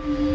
Thank you.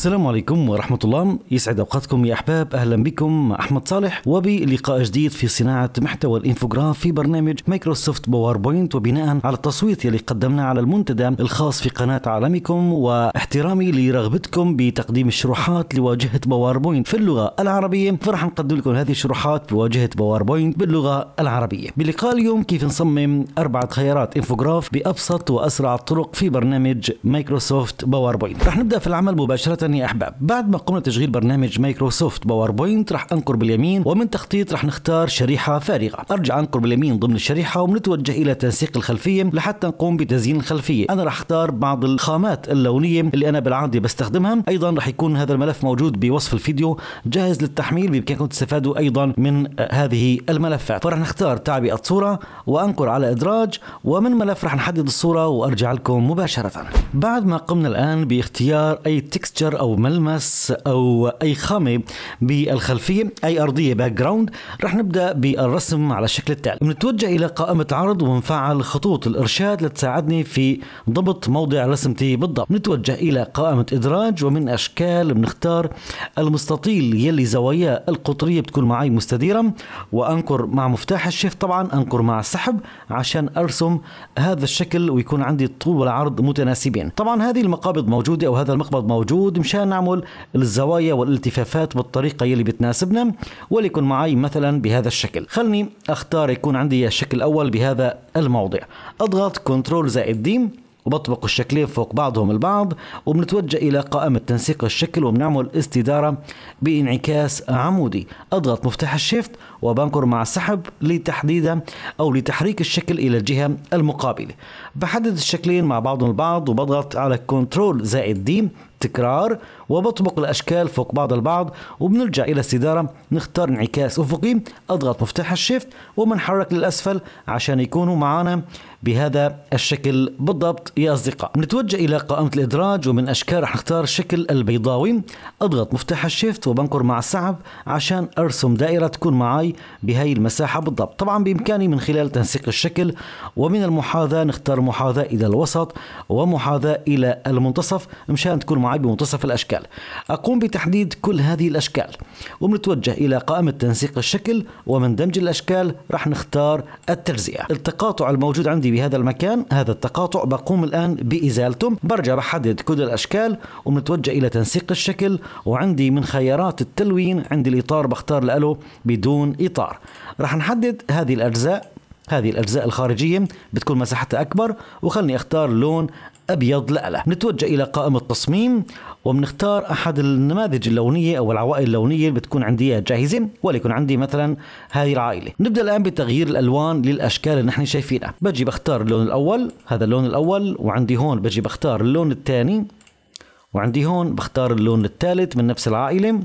السلام عليكم ورحمة الله يسعد أوقاتكم يا أحباب أهلا بكم أحمد صالح وبلقاء جديد في صناعة محتوى الإنفوغراف في برنامج مايكروسوفت باوربوينت وبناء على التصويت يلي قدمناه على المنتدى الخاص في قناة عالمكم واحترامي لرغبتكم بتقديم الشروحات لواجهة باوربوينت في اللغة العربية فرح نقدم لكم هذه الشروحات بواجهة باوربوينت باللغة العربية بلقاء اليوم كيف نصمم أربعة خيارات إنفوغراف بأبسط وأسرع الطرق في برنامج مايكروسوفت باوربوينت رح نبدأ في العمل مباشرة يا أحباب بعد ما قمنا بتشغيل برنامج مايكروسوفت باوربوينت راح أنقر باليمين ومن تخطيط راح نختار شريحة فارغة أرجع أنقر باليمين ضمن الشريحة وبنتوجه إلى تنسيق الخلفية لحتى نقوم بتزيين الخلفية أنا راح أختار بعض الخامات اللونية اللي أنا بالعادة بستخدمها أيضا راح يكون هذا الملف موجود بوصف الفيديو جاهز للتحميل بإمكانكم تستفادوا أيضا من آه، هذه الملفات فراح نختار تعبئة صورة وأنقر على إدراج ومن ملف راح نحدد الصورة وأرجع لكم مباشرة بعد ما قمنا الآن باختيار أي تكستشر او ملمس او اي خامه بالخلفيه اي ارضيه باك جراوند رح نبدا بالرسم على الشكل التالي بنتوجه الى قائمه عرض ونفعل خطوط الارشاد لتساعدني في ضبط موضع رسمتي بالضبط نتوجه الى قائمه ادراج ومن اشكال بنختار المستطيل يلي زواياه القطريه بتكون معي مستديره وانكر مع مفتاح الشيف طبعا انكر مع السحب عشان ارسم هذا الشكل ويكون عندي الطول والعرض متناسبين طبعا هذه المقابض موجوده او هذا المقبض موجود مشان نعمل الزوايا والالتفافات بالطريقه يلي بتناسبنا وليكن معي مثلا بهذا الشكل خلني اختار يكون عندي الشكل الاول بهذا الموضع اضغط كنترول زائد ديم وبطبق الشكلين فوق بعضهم البعض وبنتوجه إلى قائمة تنسيق الشكل وبنعمل استدارة بانعكاس عمودي أضغط مفتاح الشيفت وبنكر مع السحب لتحديد أو لتحريك الشكل إلى الجهة المقابلة بحدد الشكلين مع بعضهم البعض وبضغط على كنترول زائد دي التكرار وبطبق الأشكال فوق بعض البعض وبنرجع إلى السدارة نختار انعكاس أفقي أضغط مفتاح الشيفت وبنحرك للأسفل عشان يكونوا معانا بهذا الشكل بالضبط يا أصدقاء نتوجه إلى قائمة الإدراج ومن أشكال رح نختار الشكل البيضاوي أضغط مفتاح الشيفت وبنقر مع السحب عشان أرسم دائرة تكون معي بهي المساحة بالضبط طبعا بإمكاني من خلال تنسيق الشكل ومن المحاذاة نختار محاذاة إلى الوسط ومحاذاة إلى المنتصف مشان تكون معي بمنتصف الأشكال أقوم بتحديد كل هذه الأشكال وبنتوجه إلى قائمة تنسيق الشكل ومن دمج الأشكال رح نختار التجزئة التقاطع الموجود عندي بهذا المكان هذا التقاطع بقوم الآن بإزالته برجع بحدد كل الأشكال ومتوجه إلى تنسيق الشكل وعندي من خيارات التلوين عندي الإطار بختار له بدون إطار رح نحدد هذه الأجزاء هذه الأجزاء الخارجية بتكون مساحتها أكبر وخلني أختار لون أبيض لألة نتوجه إلى قائمة التصميم وبنختار احد النماذج اللونيه او العوائل اللونيه اللي بتكون عندي اياها جاهزه وليكن عندي مثلا هاي العائله نبدا الان بتغيير الالوان للاشكال اللي نحن شايفينها بجي بختار اللون الاول هذا اللون الاول وعندي هون بجي بختار اللون الثاني وعندي هون بختار اللون الثالث من نفس العائله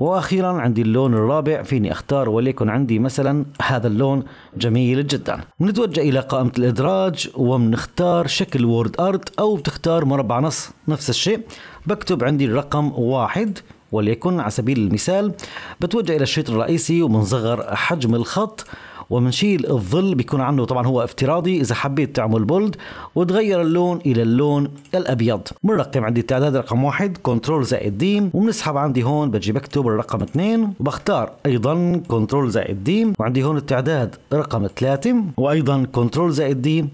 واخيرا عندي اللون الرابع فيني اختار وليكن عندي مثلا هذا اللون جميل جدا بنتوجه الى قائمه الادراج وبنختار شكل وورد ارت او بتختار مربع نص نفس الشيء بكتب عندي الرقم واحد وليكن على سبيل المثال بتوجه الى الشريط الرئيسي وبنصغر حجم الخط وبنشيل الظل بيكون عنده طبعا هو افتراضي اذا حبيت تعمل بولد وتغير اللون الى اللون الابيض بنرقم عندي التعداد رقم واحد كنترول زائد ديم وبنسحب عندي هون بجي بكتب الرقم اثنين وبختار ايضا كنترول زائد ديم وعندي هون التعداد رقم ثلاثة وايضا كنترول زائد ديم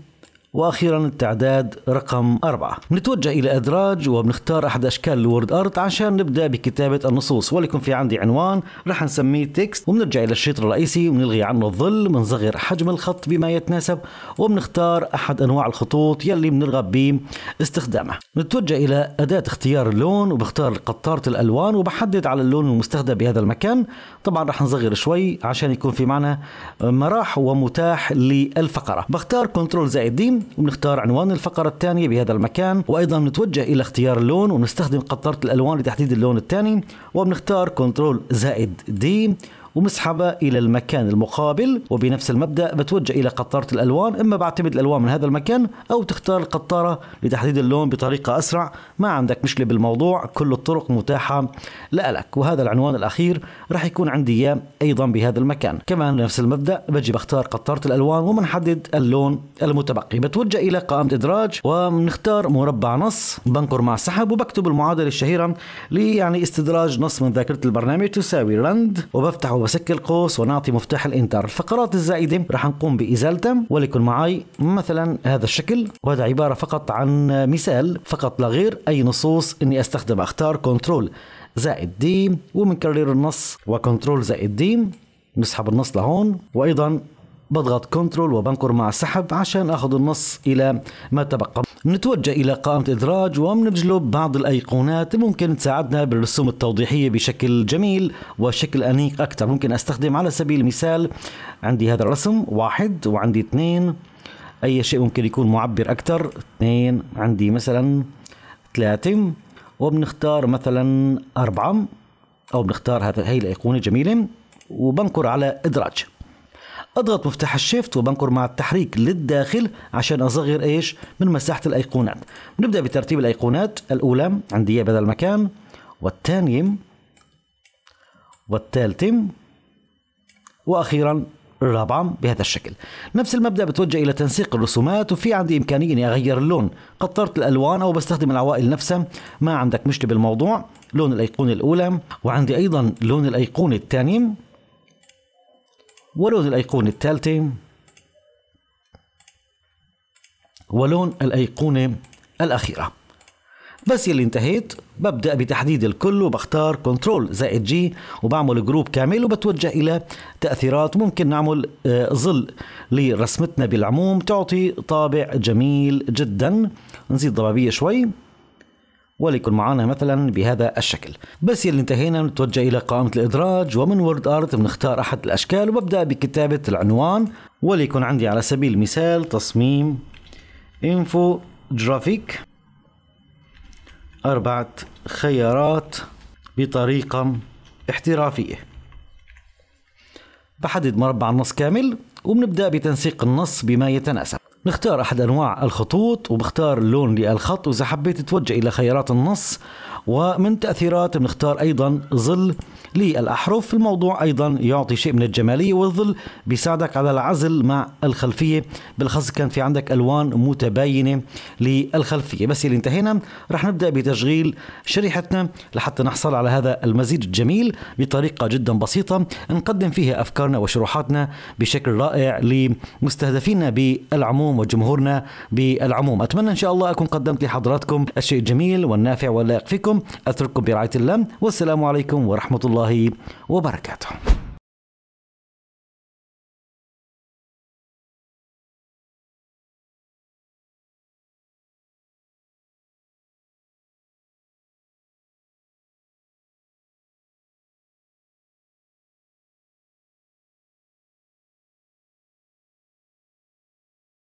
واخيرا التعداد رقم أربعة بنتوجه إلى أدراج وبنختار أحد أشكال الوورد أرت عشان نبدأ بكتابة النصوص ولكن في عندي عنوان رح نسميه تكست وبنرجع إلى الشريط الرئيسي ونلغي عنه الظل بنصغر حجم الخط بما يتناسب وبنختار أحد أنواع الخطوط يلي بنرغب باستخدامه نتوجه إلى أداة اختيار اللون وبختار قطارة الألوان وبحدد على اللون المستخدم بهذا المكان طبعا رح نصغر شوي عشان يكون في معنا مراح ومتاح للفقرة بختار كنترول زائد وبنختار عنوان الفقرة الثانية بهذا المكان وأيضا نتوجه إلى اختيار اللون ونستخدم قطرة الألوان لتحديد اللون الثاني وبنختار كنترول زائد دي ومسحبة إلى المكان المقابل وبنفس المبدأ بتوجه إلى قطارة الألوان إما بعتمد الألوان من هذا المكان أو تختار القطارة لتحديد اللون بطريقة أسرع ما عندك مشكلة بالموضوع كل الطرق متاحة لألك وهذا العنوان الأخير راح يكون عندي إياه أيضا بهذا المكان كمان نفس المبدأ بجي بختار قطارة الألوان ومنحدد اللون المتبقي بتوجه إلى قائمة إدراج وبنختار مربع نص بنقر مع سحب وبكتب المعادلة الشهيرة لي يعني استدراج نص من ذاكرة البرنامج تساوي رند وبفتح وسك القوس ونعطي مفتاح الانتر الفقرات الزائدة راح نقوم بإزالتها ولكن معي مثلا هذا الشكل وهذا عبارة فقط عن مثال فقط لا غير أي نصوص أني أستخدم أختار كنترول زائد دي ومنكرر النص وكنترول زائد دي نسحب النص لهون وأيضا بضغط كنترول وبنقر مع السحب عشان اخذ النص الى ما تبقى نتوجه إلى قائمة إدراج وبنجلب بعض الأيقونات ممكن تساعدنا بالرسوم التوضيحية بشكل جميل وشكل أنيق أكثر ممكن أستخدم على سبيل المثال عندي هذا الرسم واحد وعندي اثنين أي شيء ممكن يكون معبر أكثر اثنين عندي مثلا ثلاثة وبنختار مثلا أربعة أو بنختار هذا هي الأيقونة جميلة وبنقر على إدراج اضغط مفتاح الشيفت وبنقر مع التحريك للداخل عشان اصغر ايش من مساحه الايقونات نبدا بترتيب الايقونات الاولى عندي بهذا المكان والثانيه والثالثه واخيرا الرابعة بهذا الشكل نفس المبدأ بتوجه إلى تنسيق الرسومات وفي عندي إمكانية أني أغير اللون قطرت الألوان أو بستخدم العوائل نفسها ما عندك مشكلة بالموضوع لون الأيقونة الأولى وعندي أيضا لون الأيقونة الثانية ولون الأيقونة الثالثة ولون الأيقونة الأخيرة بس يلي انتهيت ببدأ بتحديد الكل وبختار كنترول زائد جي وبعمل جروب كامل وبتوجه إلى تأثيرات ممكن نعمل آه، ظل لرسمتنا بالعموم تعطي طابع جميل جدا نزيد ضبابية شوي وليكن معانا مثلا بهذا الشكل بس يلي انتهينا نتوجه إلى قائمة الإدراج ومن وورد أرت بنختار أحد الأشكال وببدأ بكتابة العنوان وليكن عندي على سبيل المثال تصميم انفو جرافيك أربعة خيارات بطريقة احترافية بحدد مربع النص كامل وبنبدأ بتنسيق النص بما يتناسب نختار أحد أنواع الخطوط وبختار اللون للخط وإذا حبيت توجه إلى خيارات النص ومن تأثيرات بنختار أيضا ظل للأحرف الموضوع أيضا يعطي شيء من الجمالية والظل بيساعدك على العزل مع الخلفية بالخاص كان في عندك ألوان متباينة للخلفية بس اللي انتهينا رح نبدأ بتشغيل شريحتنا لحتى نحصل على هذا المزيج الجميل بطريقة جدا بسيطة نقدم فيها أفكارنا وشروحاتنا بشكل رائع لمستهدفينا بالعموم وجمهورنا بالعموم أتمنى إن شاء الله أكون قدمت لحضراتكم الشيء الجميل والنافع واللائق فيكم أترككم برعاية الله والسلام عليكم ورحمة الله وبركاته